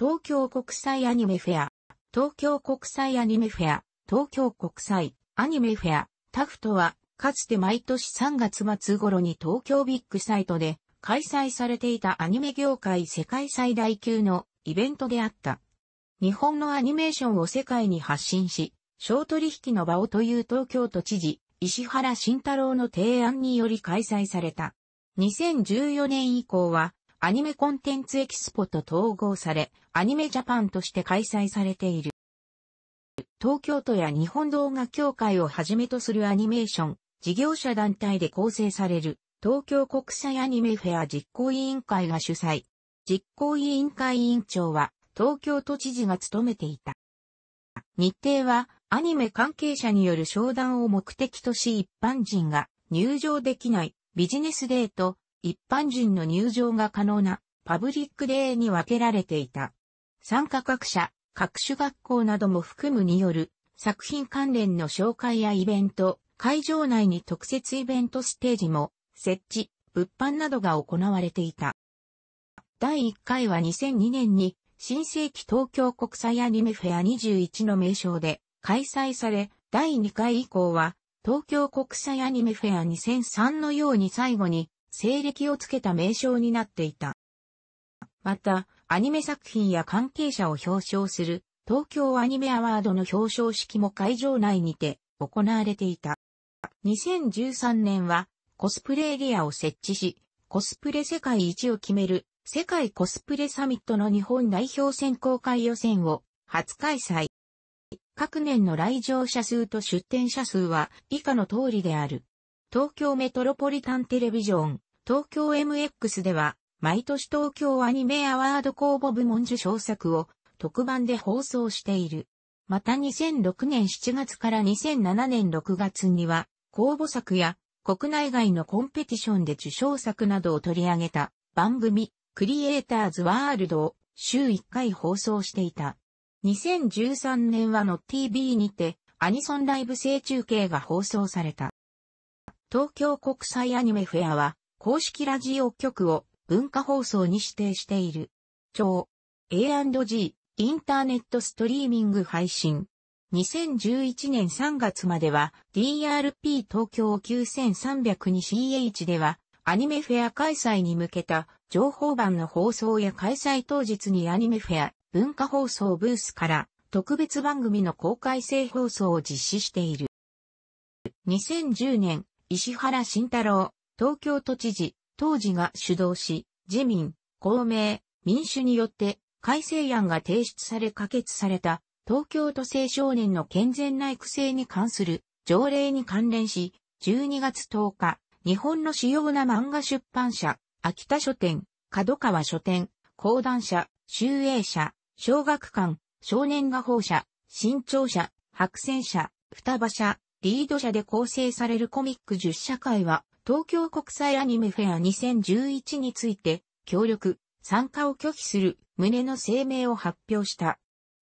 東京国際アニメフェア、東京国際アニメフェア、東京国際アニメフェア、タフトは、かつて毎年3月末頃に東京ビッグサイトで開催されていたアニメ業界世界最大級のイベントであった。日本のアニメーションを世界に発信し、小取引の場をという東京都知事、石原慎太郎の提案により開催された。2014年以降は、アニメコンテンツエキスポと統合され、アニメジャパンとして開催されている。東京都や日本動画協会をはじめとするアニメーション、事業者団体で構成される、東京国際アニメフェア実行委員会が主催。実行委員会委員長は、東京都知事が務めていた。日程は、アニメ関係者による商談を目的とし一般人が入場できないビジネスデート、一般人の入場が可能なパブリックデーに分けられていた。参加各社、各種学校なども含むによる作品関連の紹介やイベント、会場内に特設イベントステージも設置、物販などが行われていた。第1回は2002年に新世紀東京国際アニメフェア21の名称で開催され、第2回以降は東京国際アニメフェア2003のように最後に西暦をつけた名称になっていた。また、アニメ作品や関係者を表彰する東京アニメアワードの表彰式も会場内にて行われていた。2013年はコスプレエリアを設置し、コスプレ世界一を決める世界コスプレサミットの日本代表選考会予選を初開催。各年の来場者数と出展者数は以下の通りである。東京メトロポリタンテレビジョン、東京 MX では、毎年東京アニメアワード公募部門受賞作を特番で放送している。また2006年7月から2007年6月には、公募作や国内外のコンペティションで受賞作などを取り上げた番組、クリエイターズワールドを週1回放送していた。2013年はの TV にてアニソンライブ制中継が放送された。東京国際アニメフェアは、公式ラジオ局を文化放送に指定している。超 A&G インターネットストリーミング配信。2011年3月までは DRP 東京 9302CH ではアニメフェア開催に向けた情報版の放送や開催当日にアニメフェア文化放送ブースから特別番組の公開性放送を実施している。2010年石原慎太郎、東京都知事、当時が主導し、自民、公明、民主によって改正案が提出され可決された東京都青少年の健全な育成に関する条例に関連し、12月10日、日本の主要な漫画出版社、秋田書店、角川書店、講談社、集英社、小学館、少年画報社、新潮社、白線社、双葉社、リード社で構成されるコミック10社会は、東京国際アニメフェア2011について、協力、参加を拒否する旨の声明を発表した。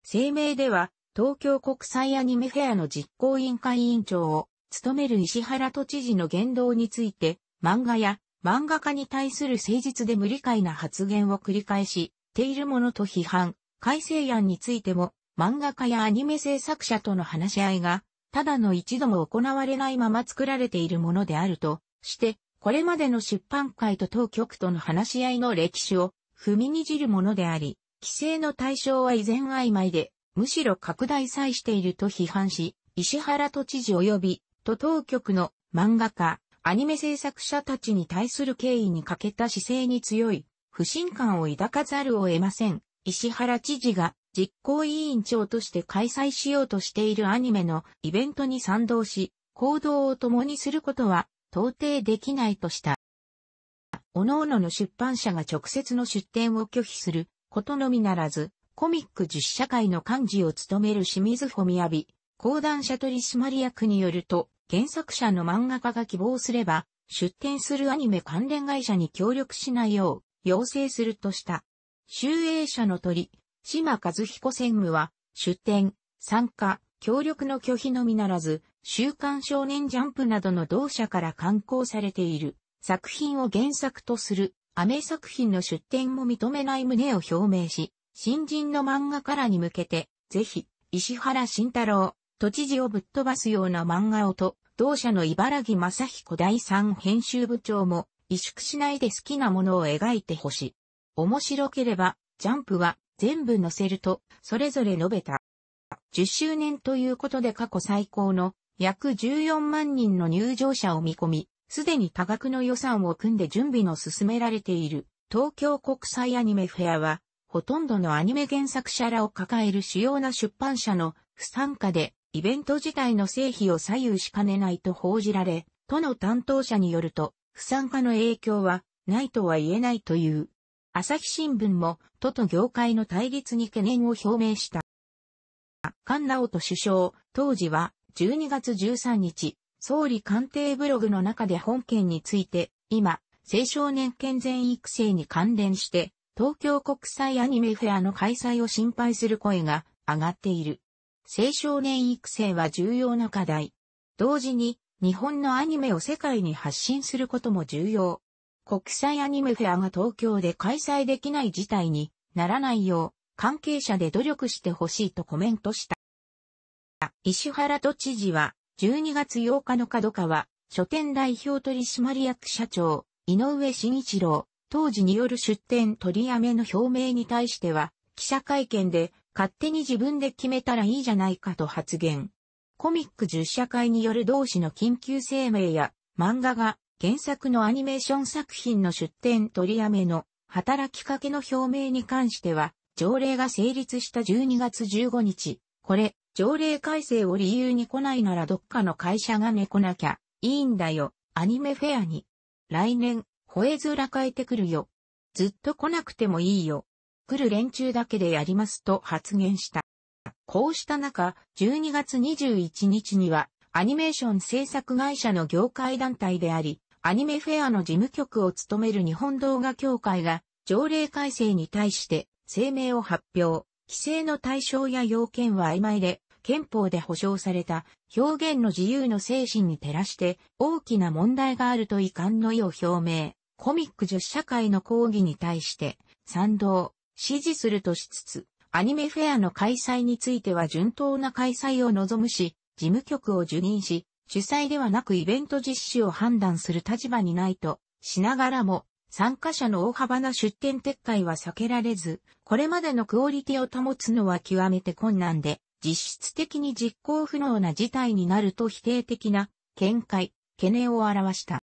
声明では、東京国際アニメフェアの実行委員会委員長を務める石原都知事の言動について、漫画や漫画家に対する誠実で無理解な発言を繰り返し、ているものと批判、改正案についても、漫画家やアニメ制作者との話し合いがただの一度も行われないまま作られているものであるとして、これまでの出版界と当局との話し合いの歴史を踏みにじるものであり、規制の対象は依然曖昧で、むしろ拡大さえしていると批判し、石原都知事及び都当局の漫画家、アニメ制作者たちに対する敬意に欠けた姿勢に強い不信感を抱かざるを得ません。石原知事が実行委員長として開催しようとしているアニメのイベントに賛同し、行動を共にすることは到底できないとした。各々の出版社が直接の出展を拒否することのみならず、コミック実社会の幹事を務める清水穂雅、講談社取締役によると、原作者の漫画家が希望すれば、出展するアニメ関連会社に協力しないよう、要請するとした。集英社の鳥、島和彦専務は、出展、参加、協力の拒否のみならず、週刊少年ジャンプなどの同社から刊行されている作品を原作とするアメ作品の出展も認めない旨を表明し、新人の漫画からに向けて、ぜひ、石原慎太郎、都知事をぶっ飛ばすような漫画をと、同社の茨城正彦第三編集部長も、萎縮しないで好きなものを描いてほしい。面白ければ、ジャンプは全部載せると、それぞれ述べた。10周年ということで過去最高の約14万人の入場者を見込み、すでに多額の予算を組んで準備の進められている東京国際アニメフェアは、ほとんどのアニメ原作者らを抱える主要な出版社の不参加で、イベント自体の成否を左右しかねないと報じられ、都の担当者によると、不参加の影響はないとは言えないという。朝日新聞も都と業界の対立に懸念を表明した。菅直人首相、当時は12月13日、総理官邸ブログの中で本件について、今、青少年健全育成に関連して、東京国際アニメフェアの開催を心配する声が上がっている。青少年育成は重要な課題。同時に、日本のアニメを世界に発信することも重要。国際アニメフェアが東京で開催できない事態にならないよう、関係者で努力してほしいとコメントした。石原都知事は、12月8日の角川、書店代表取締役社長、井上慎一郎、当時による出店取りやめの表明に対しては、記者会見で、勝手に自分で決めたらいいじゃないかと発言。コミック10社会による同志の緊急声明や、漫画が原作のアニメーション作品の出展取りやめの働きかけの表明に関しては、条例が成立した12月15日、これ、条例改正を理由に来ないならどっかの会社が寝来なきゃいいんだよ、アニメフェアに。来年、吠えら変えてくるよ。ずっと来なくてもいいよ。来る連中だけでやりますと発言した。こうした中、12月21日には、アニメーション制作会社の業界団体であり、アニメフェアの事務局を務める日本動画協会が、条例改正に対して声明を発表。規制の対象や要件は曖昧で、憲法で保障された表現の自由の精神に照らして大きな問題があると遺憾の意を表明。コミック女子社会の抗議に対して賛同、支持するとしつつ、アニメフェアの開催については順当な開催を望むし、事務局を受任し、主催ではなくイベント実施を判断する立場にないとしながらも、参加者の大幅な出展撤回は避けられず、これまでのクオリティを保つのは極めて困難で、実質的に実行不能な事態になると否定的な見解、懸念を表した。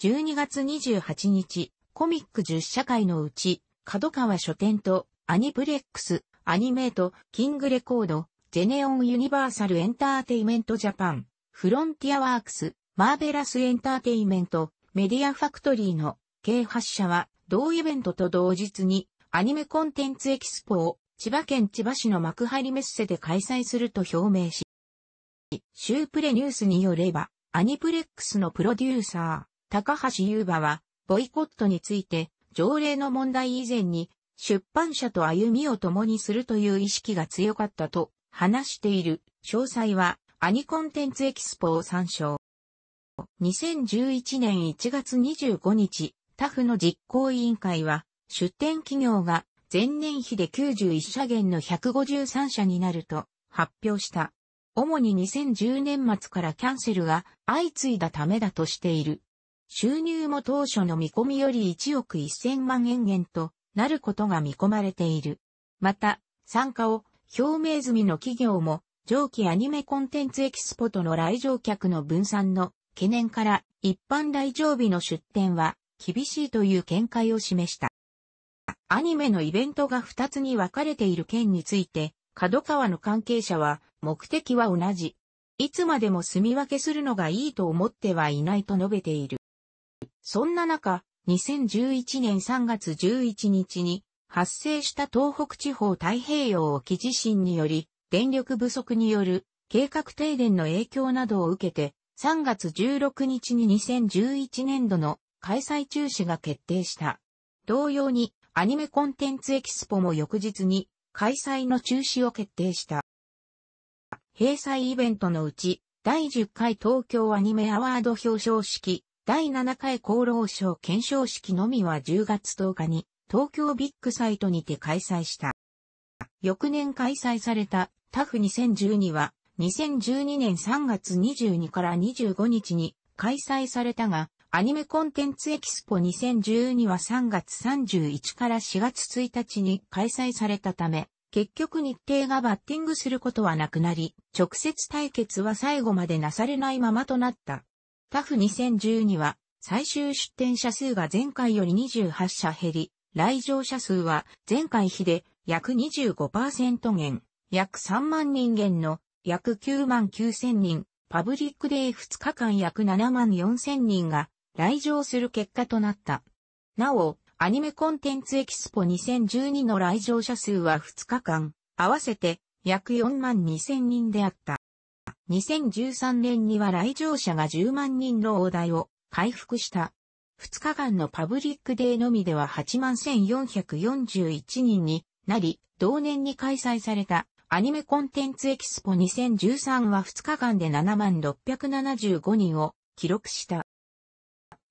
12月28日、コミック10社会のうち、角川書店とアニプレックス、アニメート、キングレコード、ジェネオンユニバーサルエンターテイメントジャパン、フロンティアワークス、マーベラスエンターテイメント、メディアファクトリーの計8社は同イベントと同日にアニメコンテンツエキスポを千葉県千葉市の幕張メッセで開催すると表明し、シュープレニュースによれば、アニプレックスのプロデューサー、高橋優馬は、ボイコットについて、条例の問題以前に、出版社と歩みを共にするという意識が強かったと話している。詳細は、アニコンテンツエキスポを参照。2011年1月25日、タフの実行委員会は、出展企業が前年比で91社減の153社になると発表した。主に2010年末からキャンセルが相次いだためだとしている。収入も当初の見込みより1億1000万円減となることが見込まれている。また、参加を表明済みの企業も上記アニメコンテンツエキスポとの来場客の分散の懸念から一般来場日の出展は厳しいという見解を示した。アニメのイベントが2つに分かれている件について、角川の関係者は目的は同じ。いつまでも住み分けするのがいいと思ってはいないと述べている。そんな中、2011年3月11日に発生した東北地方太平洋沖地震により電力不足による計画停電の影響などを受けて、3月16日に2011年度の開催中止が決定した。同様に、アニメコンテンツエキスポも翌日に開催の中止を決定した。閉催イベントのうち、第10回東京アニメアワード表彰式、第7回厚労省検証式のみは10月10日に東京ビッグサイトにて開催した。翌年開催されたタフ2012は2012年3月22から25日に開催されたが、アニメコンテンツエキスポ2012は3月31から4月1日に開催されたため、結局日程がバッティングすることはなくなり、直接対決は最後までなされないままとなった。タフ2012は最終出展者数が前回より28社減り、来場者数は前回比で約25%減。約3万人減の約9万9000人、パブリックデー2日間約7万4000人が来場する結果となった。なお、アニメコンテンツエキスポ2012の来場者数は2日間、合わせて約4万2000人であった。2013年には来場者が10万人の大台を回復した。2日間のパブリックデーのみでは8万1441人になり、同年に開催されたアニメコンテンツエキスポ2013は2日間で7675人を記録した。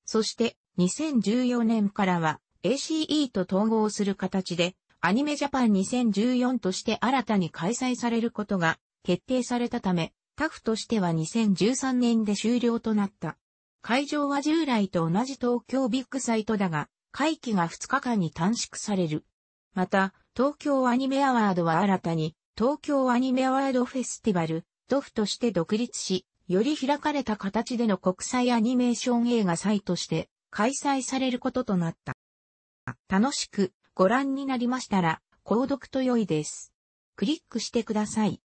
そして2014年からは ACE と統合する形でアニメジャパン2014として新たに開催されることが決定されたため、タフとしては2013年で終了となった。会場は従来と同じ東京ビッグサイトだが、会期が2日間に短縮される。また、東京アニメアワードは新たに東京アニメワールドフェスティバル、ドフとして独立し、より開かれた形での国際アニメーション映画祭として開催されることとなった。楽しくご覧になりましたら、購読と良いです。クリックしてください。